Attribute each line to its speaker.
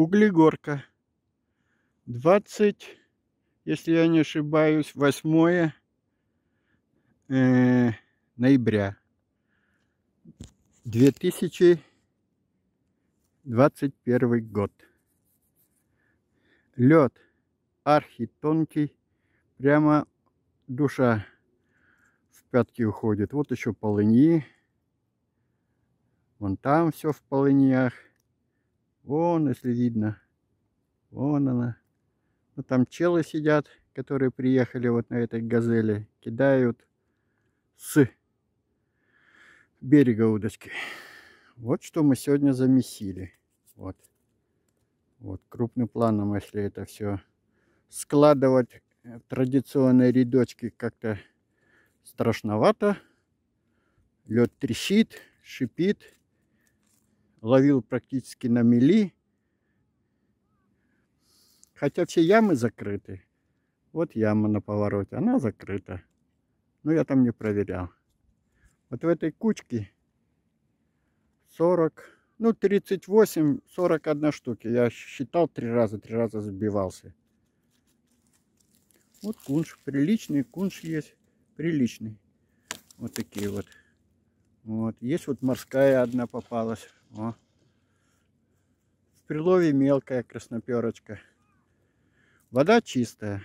Speaker 1: Углегорка. 20, если я не ошибаюсь, 8 э, ноября 2021 год. Лед архитонкий, прямо душа в пятки уходит. Вот еще полыньи. Вон там все в полыньях. Вон, если видно. Вон она. Ну, там челы сидят, которые приехали вот на этой газели. Кидают с берега удочки. Вот что мы сегодня замесили. Вот. Вот крупным планом, если это все складывать в э, традиционные рядочки как-то страшновато. Лед трещит, шипит ловил практически на мели. Хотя все ямы закрыты. Вот яма на повороте, она закрыта. Но я там не проверял. Вот в этой кучке 40, ну 38, 41 штуки. Я считал три раза, три раза забивался. Вот кунш, приличный кунш есть, приличный. Вот такие вот. Вот. Есть вот морская одна попалась. О. В прилове мелкая красноперочка. Вода чистая.